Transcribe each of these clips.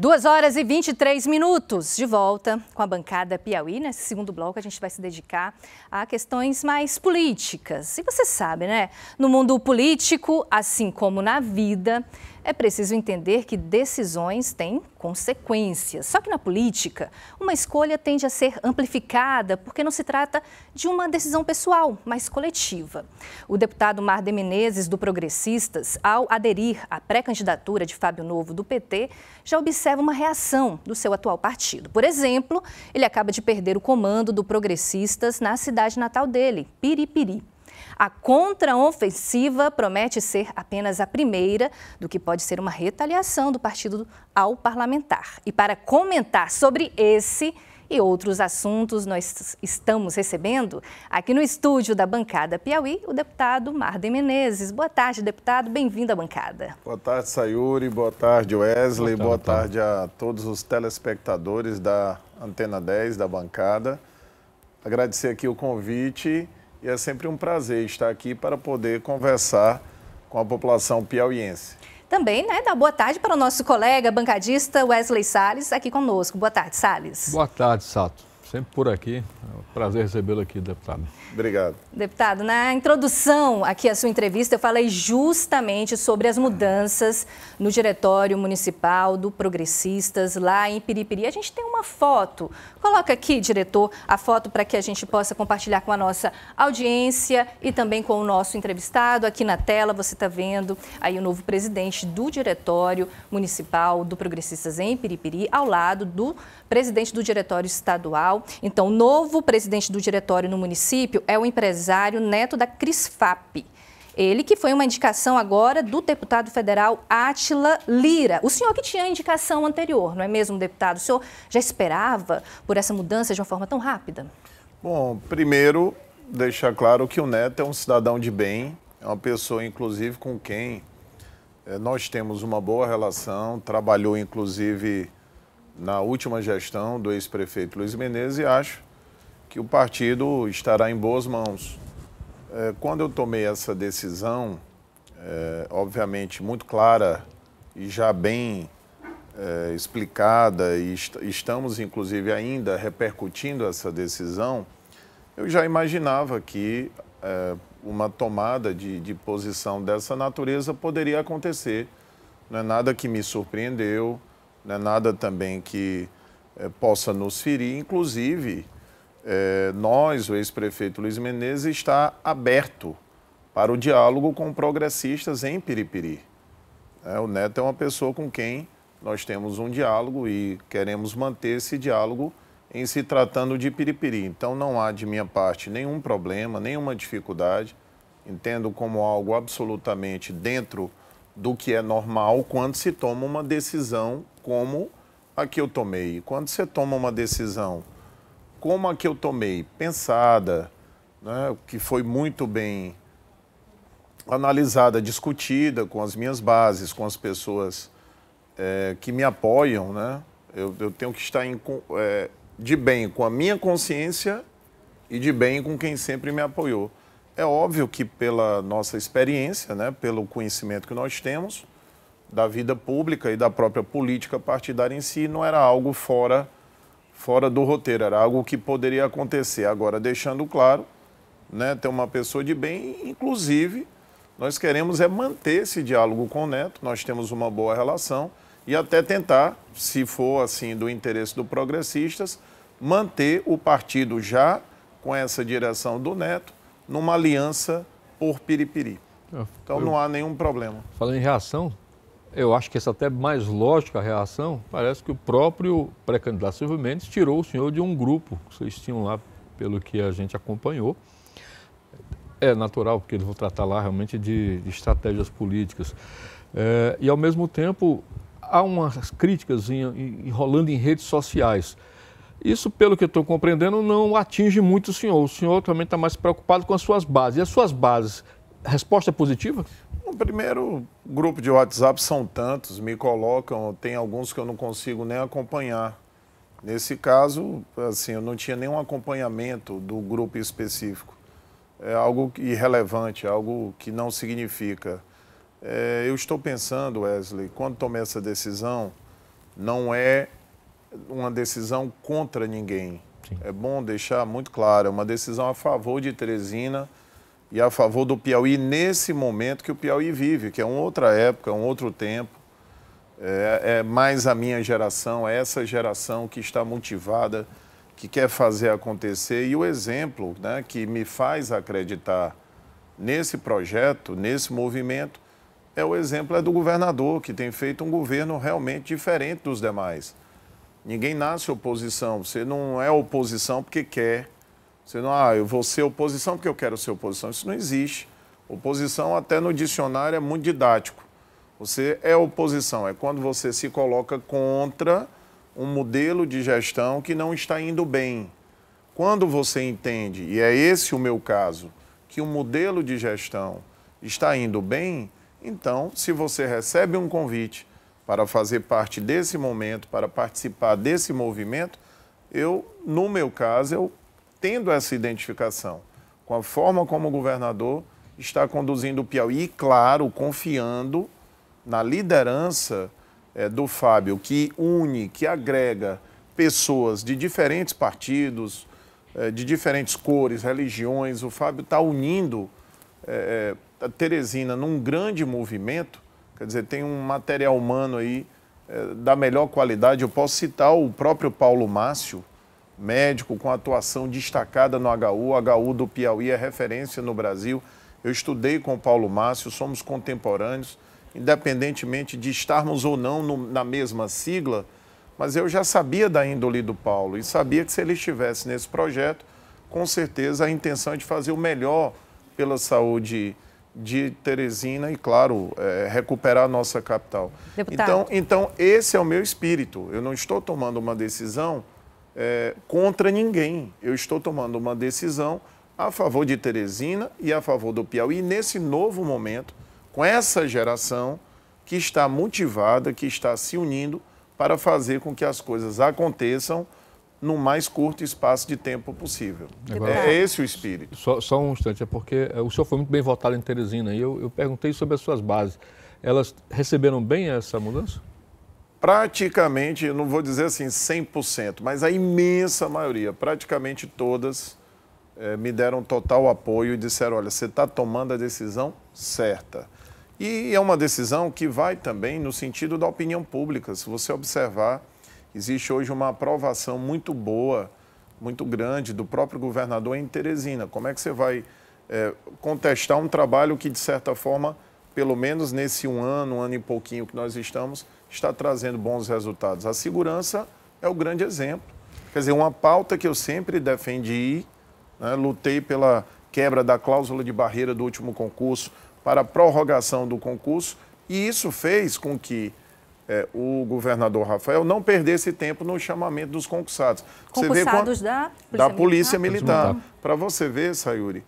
Duas horas e 23 minutos de volta com a bancada Piauí. Nesse segundo bloco, a gente vai se dedicar a questões mais políticas. E você sabe, né? No mundo político, assim como na vida, é preciso entender que decisões têm consequências. Só que na política, uma escolha tende a ser amplificada, porque não se trata de uma decisão pessoal, mas coletiva. O deputado Mar de Menezes, do Progressistas, ao aderir à pré-candidatura de Fábio Novo do PT, já observa uma reação do seu atual partido. Por exemplo, ele acaba de perder o comando do Progressistas na cidade natal dele, Piripiri. A contraofensiva promete ser apenas a primeira do que pode ser uma retaliação do partido ao parlamentar. E para comentar sobre esse e outros assuntos, nós estamos recebendo aqui no estúdio da bancada Piauí o deputado Marden Menezes. Boa tarde, deputado. Bem-vindo à bancada. Boa tarde, Sayuri. Boa tarde, Wesley. Boa tarde, Boa tarde a todos os telespectadores da Antena 10, da bancada. Agradecer aqui o convite e é sempre um prazer estar aqui para poder conversar com a população piauiense. Também, né, dá boa tarde para o nosso colega bancadista Wesley Sales aqui conosco. Boa tarde, Sales. Boa tarde, Sato. Sempre por aqui. É um prazer recebê-lo aqui, deputado. Obrigado. Deputado, na introdução aqui à sua entrevista, eu falei justamente sobre as mudanças no diretório municipal do Progressistas lá em Piripiri. A gente tem uma foto. Coloca aqui, diretor, a foto para que a gente possa compartilhar com a nossa audiência e também com o nosso entrevistado. Aqui na tela você está vendo aí o novo presidente do diretório municipal do Progressistas em Piripiri, ao lado do presidente do diretório estadual então, o novo presidente do diretório no município é o empresário neto da Crisfap. Ele que foi uma indicação agora do deputado federal Átila Lira. O senhor que tinha a indicação anterior, não é mesmo, deputado? O senhor já esperava por essa mudança de uma forma tão rápida? Bom, primeiro, deixar claro que o Neto é um cidadão de bem, é uma pessoa, inclusive, com quem eh, nós temos uma boa relação, trabalhou, inclusive, na última gestão do ex-prefeito Luiz Menezes e acho que o partido estará em boas mãos. É, quando eu tomei essa decisão, é, obviamente muito clara e já bem é, explicada, e est estamos inclusive ainda repercutindo essa decisão, eu já imaginava que é, uma tomada de, de posição dessa natureza poderia acontecer. Não é nada que me surpreendeu é Nada também que é, possa nos ferir. Inclusive, é, nós, o ex-prefeito Luiz Menezes, está aberto para o diálogo com progressistas em Piripiri. É, o Neto é uma pessoa com quem nós temos um diálogo e queremos manter esse diálogo em se tratando de Piripiri. Então não há de minha parte nenhum problema, nenhuma dificuldade. Entendo como algo absolutamente dentro do que é normal quando se toma uma decisão como a que eu tomei. Quando você toma uma decisão como a que eu tomei, pensada, né, que foi muito bem analisada, discutida com as minhas bases, com as pessoas é, que me apoiam, né? Eu, eu tenho que estar em, é, de bem com a minha consciência e de bem com quem sempre me apoiou. É óbvio que pela nossa experiência, né, pelo conhecimento que nós temos da vida pública e da própria política partidária em si, não era algo fora fora do roteiro, era algo que poderia acontecer. Agora, deixando claro, né, ter uma pessoa de bem, inclusive, nós queremos é manter esse diálogo com o Neto, nós temos uma boa relação e até tentar, se for assim do interesse do progressistas, manter o partido já com essa direção do Neto numa aliança por Piripiri. Então não há nenhum problema. Falando em reação, eu acho que essa até mais lógica a reação, parece que o próprio pré-candidato Silvio Mendes tirou o senhor de um grupo que vocês tinham lá, pelo que a gente acompanhou. É natural, porque eles vão tratar lá realmente de, de estratégias políticas. É, e, ao mesmo tempo, há umas críticas em, em, rolando em redes sociais. Isso, pelo que estou compreendendo, não atinge muito o senhor. O senhor também está mais preocupado com as suas bases. E as suas bases, resposta é positiva? O primeiro, grupo de WhatsApp são tantos, me colocam, tem alguns que eu não consigo nem acompanhar. Nesse caso, assim, eu não tinha nenhum acompanhamento do grupo específico. É algo irrelevante, algo que não significa. É, eu estou pensando, Wesley, quando tomei essa decisão, não é uma decisão contra ninguém. Sim. É bom deixar muito claro, é uma decisão a favor de Teresina e a favor do Piauí nesse momento que o Piauí vive, que é uma outra época, um outro tempo. É, é mais a minha geração, é essa geração que está motivada, que quer fazer acontecer. E o exemplo né, que me faz acreditar nesse projeto, nesse movimento, é o exemplo é do governador, que tem feito um governo realmente diferente dos demais. Ninguém nasce oposição. Você não é oposição porque quer. Você não, ah, eu vou ser oposição porque eu quero ser oposição. Isso não existe. Oposição, até no dicionário, é muito didático. Você é oposição, é quando você se coloca contra um modelo de gestão que não está indo bem. Quando você entende, e é esse o meu caso, que o modelo de gestão está indo bem, então, se você recebe um convite para fazer parte desse momento, para participar desse movimento, eu, no meu caso, eu tendo essa identificação com a forma como o governador está conduzindo o Piauí, e, claro, confiando na liderança é, do Fábio, que une, que agrega pessoas de diferentes partidos, é, de diferentes cores, religiões. O Fábio está unindo é, a Teresina num grande movimento Quer dizer, tem um material humano aí é, da melhor qualidade. Eu posso citar o próprio Paulo Márcio, médico com atuação destacada no HU. O HU do Piauí é referência no Brasil. Eu estudei com o Paulo Márcio, somos contemporâneos, independentemente de estarmos ou não no, na mesma sigla, mas eu já sabia da índole do Paulo e sabia que se ele estivesse nesse projeto, com certeza a intenção é de fazer o melhor pela saúde de Teresina e, claro, é, recuperar a nossa capital. Deputado. Então, então, esse é o meu espírito. Eu não estou tomando uma decisão é, contra ninguém. Eu estou tomando uma decisão a favor de Teresina e a favor do Piauí nesse novo momento, com essa geração que está motivada, que está se unindo para fazer com que as coisas aconteçam no mais curto espaço de tempo possível. É Agora, é esse o espírito. Só, só, um instante, é porque é, o senhor foi muito bem votado em Teresina e eu, eu perguntei sobre as suas bases. Elas receberam bem essa mudança? Praticamente, não vou dizer assim 100%, mas a imensa maioria, praticamente todas, é, me deram total apoio e disseram: olha, você está tomando a decisão certa. E é uma decisão que vai também no sentido da opinião pública. Se você observar Existe hoje uma aprovação muito boa, muito grande, do próprio governador em Teresina. Como é que você vai é, contestar um trabalho que, de certa forma, pelo menos nesse um ano, um ano e pouquinho que nós estamos, está trazendo bons resultados? A segurança é o grande exemplo. Quer dizer, uma pauta que eu sempre defendi, né, lutei pela quebra da cláusula de barreira do último concurso, para a prorrogação do concurso, e isso fez com que é, o governador Rafael não perdesse tempo no chamamento dos concursados. Concursados você vê, da, Polícia da Polícia Militar. Para você ver, Sayuri,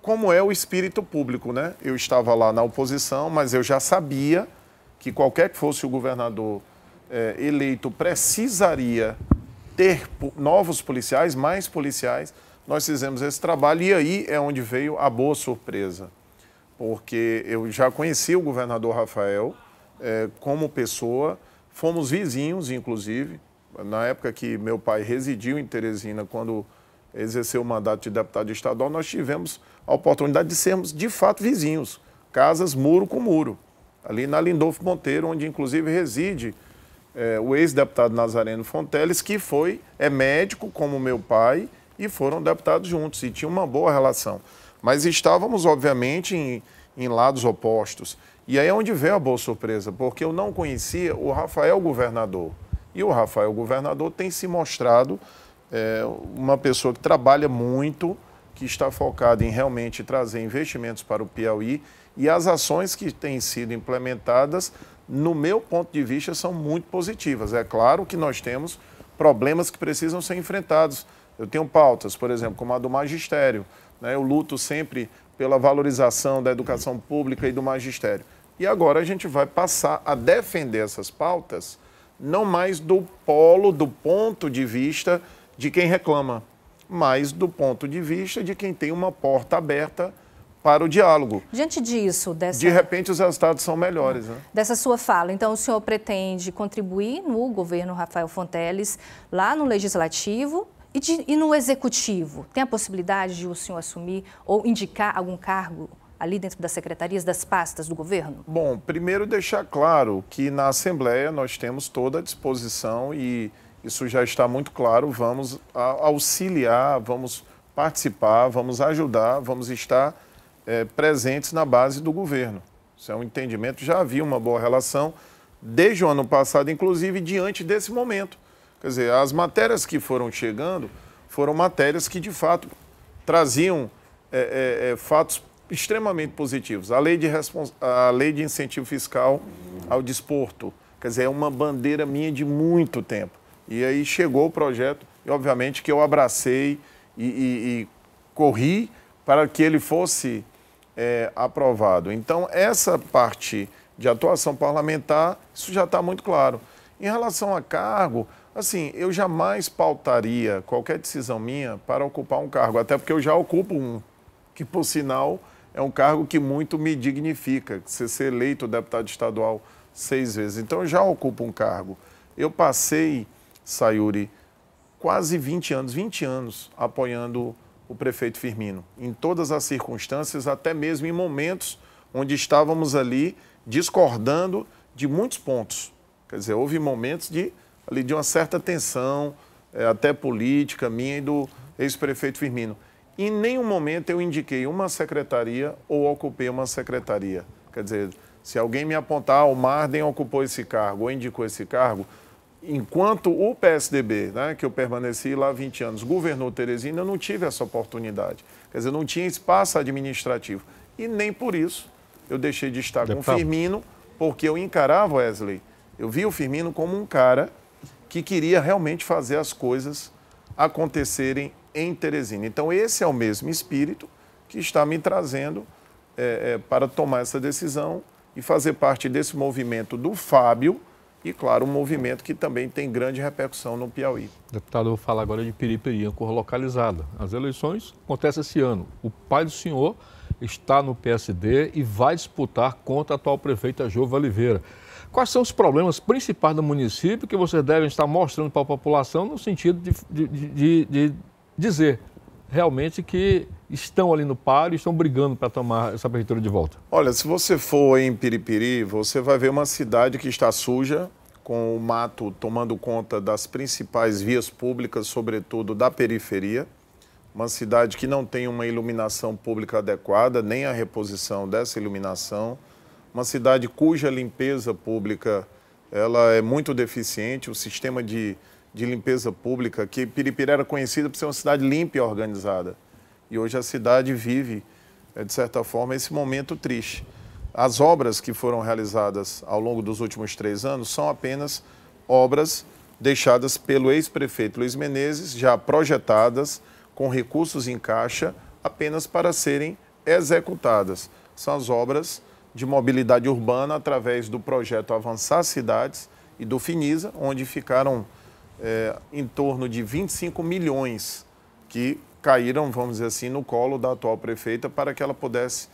como é o espírito público, né? Eu estava lá na oposição, mas eu já sabia que qualquer que fosse o governador é, eleito precisaria ter novos policiais, mais policiais. Nós fizemos esse trabalho e aí é onde veio a boa surpresa, porque eu já conhecia o governador Rafael, é, como pessoa. Fomos vizinhos, inclusive. Na época que meu pai residiu em Teresina, quando exerceu o mandato de deputado estadual, nós tivemos a oportunidade de sermos, de fato, vizinhos. Casas muro com muro. Ali na Lindolfo Monteiro, onde inclusive reside é, o ex-deputado Nazareno Fonteles, que foi, é médico como meu pai, e foram deputados juntos, e tinha uma boa relação. Mas estávamos, obviamente, em, em lados opostos. E aí é onde veio a boa surpresa, porque eu não conhecia o Rafael Governador. E o Rafael Governador tem se mostrado é, uma pessoa que trabalha muito, que está focada em realmente trazer investimentos para o Piauí e as ações que têm sido implementadas, no meu ponto de vista, são muito positivas. É claro que nós temos problemas que precisam ser enfrentados. Eu tenho pautas, por exemplo, como a do magistério. Né? Eu luto sempre pela valorização da educação pública e do magistério. E agora a gente vai passar a defender essas pautas não mais do polo, do ponto de vista de quem reclama, mas do ponto de vista de quem tem uma porta aberta para o diálogo. Diante disso, dessa... de repente os resultados são melhores. Né? Dessa sua fala, então o senhor pretende contribuir no governo Rafael Fonteles, lá no legislativo e, de, e no executivo? Tem a possibilidade de o senhor assumir ou indicar algum cargo ali dentro das secretarias, das pastas do governo? Bom, primeiro deixar claro que na Assembleia nós temos toda a disposição e isso já está muito claro, vamos auxiliar, vamos participar, vamos ajudar, vamos estar é, presentes na base do governo. Isso é um entendimento, já havia uma boa relação desde o ano passado, inclusive diante desse momento. Quer dizer, as matérias que foram chegando foram matérias que de fato traziam é, é, fatos extremamente positivos. A lei de, respons... a lei de incentivo fiscal ao desporto, quer dizer, é uma bandeira minha de muito tempo. E aí chegou o projeto, e obviamente que eu abracei e, e, e corri para que ele fosse é, aprovado. Então, essa parte de atuação parlamentar, isso já está muito claro. Em relação a cargo, assim, eu jamais pautaria qualquer decisão minha para ocupar um cargo, até porque eu já ocupo um, que por sinal é um cargo que muito me dignifica, você ser eleito deputado estadual seis vezes. Então eu já ocupo um cargo. Eu passei, Sayuri, quase 20 anos, 20 anos apoiando o prefeito Firmino, em todas as circunstâncias, até mesmo em momentos onde estávamos ali discordando de muitos pontos. Quer dizer, houve momentos de, ali, de uma certa tensão, eh, até política, minha e do ex-prefeito Firmino. Em nenhum momento eu indiquei uma secretaria ou ocupei uma secretaria. Quer dizer, se alguém me apontar, o Marden ocupou esse cargo ou indicou esse cargo, enquanto o PSDB, né, que eu permaneci lá 20 anos, governou Teresina, eu não tive essa oportunidade. Quer dizer, não tinha espaço administrativo. E nem por isso eu deixei de estar Deputado. com o Firmino, porque eu encarava Wesley. Eu vi o Firmino como um cara que queria realmente fazer as coisas acontecerem em Teresina. Então, esse é o mesmo espírito que está me trazendo é, é, para tomar essa decisão e fazer parte desse movimento do Fábio e, claro, um movimento que também tem grande repercussão no Piauí. Deputado, eu vou falar agora de Piripiri, cor localizada. As eleições acontecem esse ano. O pai do senhor está no PSD e vai disputar contra a atual prefeita Jova Oliveira. Quais são os problemas principais do município que vocês devem estar mostrando para a população no sentido de, de, de, de dizer realmente que estão ali no paro e estão brigando para tomar essa prefeitura de volta? Olha, se você for em Piripiri, você vai ver uma cidade que está suja, com o mato tomando conta das principais vias públicas, sobretudo da periferia. Uma cidade que não tem uma iluminação pública adequada, nem a reposição dessa iluminação. Uma cidade cuja limpeza pública ela é muito deficiente, o sistema de de limpeza pública, que Piripira era conhecida por ser uma cidade limpa e organizada. E hoje a cidade vive, eh, de certa forma, esse momento triste. As obras que foram realizadas ao longo dos últimos três anos são apenas obras deixadas pelo ex-prefeito Luiz Menezes, já projetadas, com recursos em caixa, apenas para serem executadas. São as obras de mobilidade urbana através do projeto Avançar Cidades e do FINISA, onde ficaram é, em torno de 25 milhões que caíram, vamos dizer assim, no colo da atual prefeita para que ela pudesse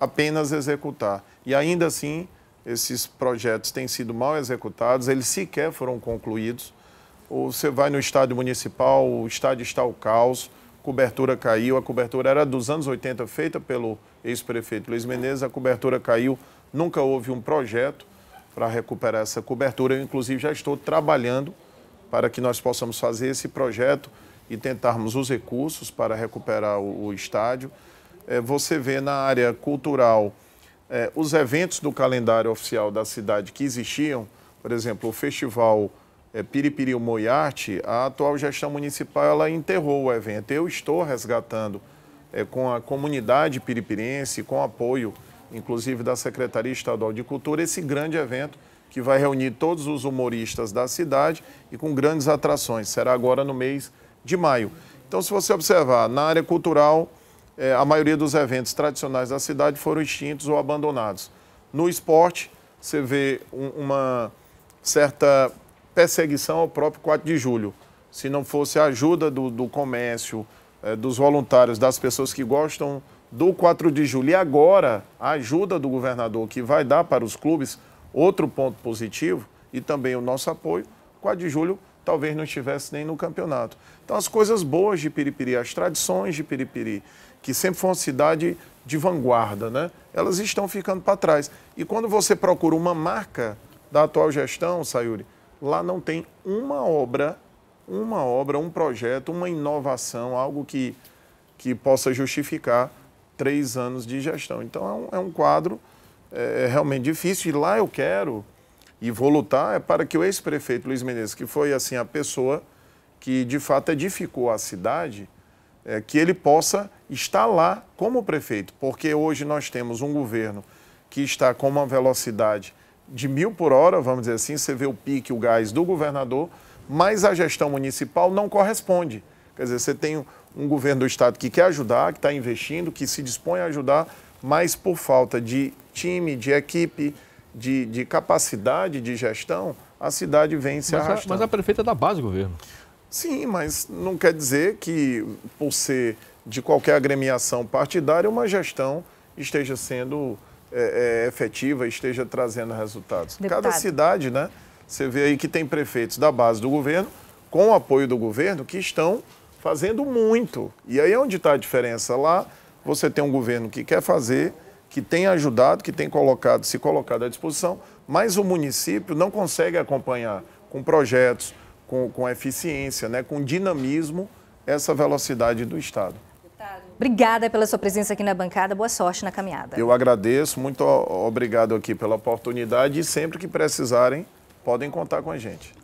apenas executar. E ainda assim, esses projetos têm sido mal executados, eles sequer foram concluídos. Ou você vai no estádio municipal, o estádio está o caos, cobertura caiu, a cobertura era dos anos 80 feita pelo ex-prefeito Luiz Menezes, a cobertura caiu, nunca houve um projeto para recuperar essa cobertura. Eu, inclusive, já estou trabalhando para que nós possamos fazer esse projeto e tentarmos os recursos para recuperar o, o estádio. É, você vê na área cultural é, os eventos do calendário oficial da cidade que existiam, por exemplo, o festival é, Piripiri Moiarte, a atual gestão municipal ela enterrou o evento. Eu estou resgatando é, com a comunidade piripirense, com apoio, inclusive da Secretaria Estadual de Cultura, esse grande evento que vai reunir todos os humoristas da cidade e com grandes atrações. Será agora no mês de maio. Então, se você observar, na área cultural, eh, a maioria dos eventos tradicionais da cidade foram extintos ou abandonados. No esporte, você vê um, uma certa perseguição ao próprio 4 de julho. Se não fosse a ajuda do, do comércio, eh, dos voluntários, das pessoas que gostam do 4 de julho e agora a ajuda do governador que vai dar para os clubes Outro ponto positivo, e também o nosso apoio, 4 de julho talvez não estivesse nem no campeonato. Então, as coisas boas de Piripiri, as tradições de Piripiri, que sempre foi uma cidade de vanguarda, né? elas estão ficando para trás. E quando você procura uma marca da atual gestão, Sayuri, lá não tem uma obra, uma obra, um projeto, uma inovação, algo que, que possa justificar três anos de gestão. Então, é um, é um quadro é, é realmente difícil e lá eu quero e vou lutar é para que o ex-prefeito Luiz Menezes, que foi assim a pessoa que de fato edificou a cidade, é, que ele possa estar lá como prefeito, porque hoje nós temos um governo que está com uma velocidade de mil por hora, vamos dizer assim, você vê o pique, o gás do governador, mas a gestão municipal não corresponde. Quer dizer, você tem um governo do Estado que quer ajudar, que está investindo, que se dispõe a ajudar, mas por falta de time, de equipe, de, de capacidade de gestão, a cidade vem se mas arrastando. A, mas a prefeita é da base do governo. Sim, mas não quer dizer que, por ser de qualquer agremiação partidária, uma gestão esteja sendo é, é, efetiva, esteja trazendo resultados. Deputado. Cada cidade, né? Você vê aí que tem prefeitos da base do governo, com o apoio do governo, que estão fazendo muito. E aí é onde está a diferença. Lá você tem um governo que quer fazer, que tem ajudado, que tem colocado, se colocado à disposição, mas o município não consegue acompanhar com projetos, com, com eficiência, né, com dinamismo, essa velocidade do Estado. Obrigada pela sua presença aqui na bancada. Boa sorte na caminhada. Eu agradeço, muito obrigado aqui pela oportunidade e sempre que precisarem, podem contar com a gente.